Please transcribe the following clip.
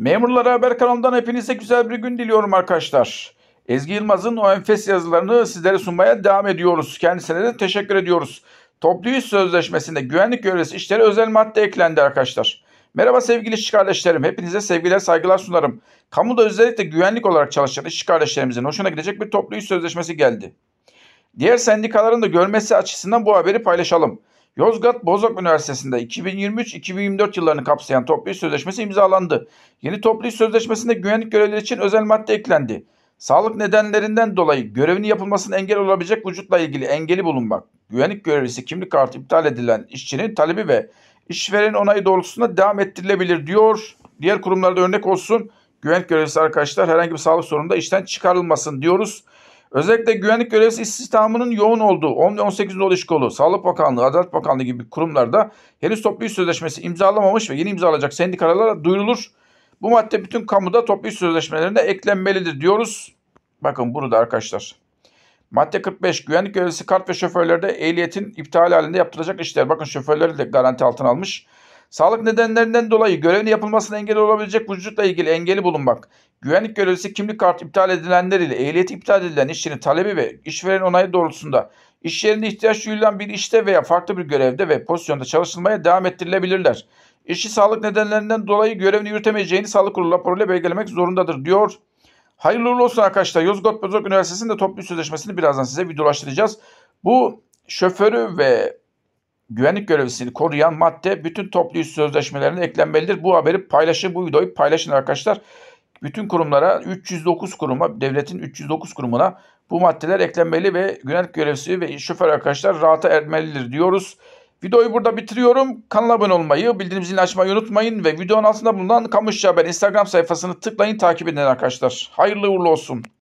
Memurlara Haber kanalından hepinize güzel bir gün diliyorum arkadaşlar. Ezgi Yılmaz'ın o enfes yazılarını sizlere sunmaya devam ediyoruz. Kendisine de teşekkür ediyoruz. Toplu iş sözleşmesinde güvenlik görevlisi işleri özel madde eklendi arkadaşlar. Merhaba sevgili işçi kardeşlerim. Hepinize sevgiler saygılar sunarım. Kamuda özellikle güvenlik olarak çalışan işçi kardeşlerimizin hoşuna gidecek bir toplu iş sözleşmesi geldi. Diğer sendikaların da görmesi açısından bu haberi paylaşalım. Yozgat Bozok Üniversitesi'nde 2023-2024 yıllarını kapsayan toplu iş sözleşmesi imzalandı. Yeni toplu iş sözleşmesinde güvenlik görevlileri için özel madde eklendi. Sağlık nedenlerinden dolayı görevini yapılmasına engel olabilecek vücutla ilgili engeli bulunmak, güvenlik görevlisi kimlik kartı iptal edilen işçinin talebi ve işverenin onayı doğrultusunda devam ettirilebilir diyor. Diğer kurumlarda örnek olsun. Güvenlik görevlisi arkadaşlar herhangi bir sağlık sorununda işten çıkarılmasın diyoruz. Özellikle güvenlik görevlisi istihdamının yoğun olduğu 10 18 Yol İş Kolu, Sağlık Bakanlığı, Adalet Bakanlığı gibi kurumlarda henüz toplu iş sözleşmesi imzalamamış ve yeni imzalayacak sendikalara duyurulur. Bu madde bütün kamuda toplu iş sözleşmelerinde eklenmelidir diyoruz. Bakın bunu da arkadaşlar. Madde 45 güvenlik görevlisi kart ve şoförlerde ehliyetin iptal halinde yaptıracak işler. Bakın şoförleri de garanti altına almış. Sağlık nedenlerinden dolayı görevini yapılmasına engel olabilecek vücutla ilgili engeli bulunmak. Güvenlik görevlisi kimlik kartı iptal edilenler ile ehliyeti iptal edilen işçinin talebi ve işveren onayı doğrultusunda iş yerinde ihtiyaç duyulan bir işte veya farklı bir görevde ve pozisyonda çalışılmaya devam ettirilebilirler. İşçi sağlık nedenlerinden dolayı görevini yürütemeyeceğini sağlık kurulu raporuyla belgelemek zorundadır diyor. Hayırlı uğurlu olsun arkadaşlar. Yozgat Bozok Üniversitesi'nin de toplu sözleşmesini birazdan size videolaştıracağız. Bu şoförü ve güvenlik görevlisini koruyan madde bütün toplu iş sözleşmelerine eklenmelidir. Bu haberi paylaşın, bu videoyu paylaşın arkadaşlar. Bütün kurumlara 309 kuruma, devletin 309 kurumuna bu maddeler eklenmeli ve güvenlik görevlisi ve şoför arkadaşlar rahata ermelidir diyoruz. Videoyu burada bitiriyorum. Kanala abone olmayı, bildirim zilini açmayı unutmayın ve videonun altında bulunan Kamışçı Haber Instagram sayfasını tıklayın takip edin arkadaşlar. Hayırlı uğurlu olsun.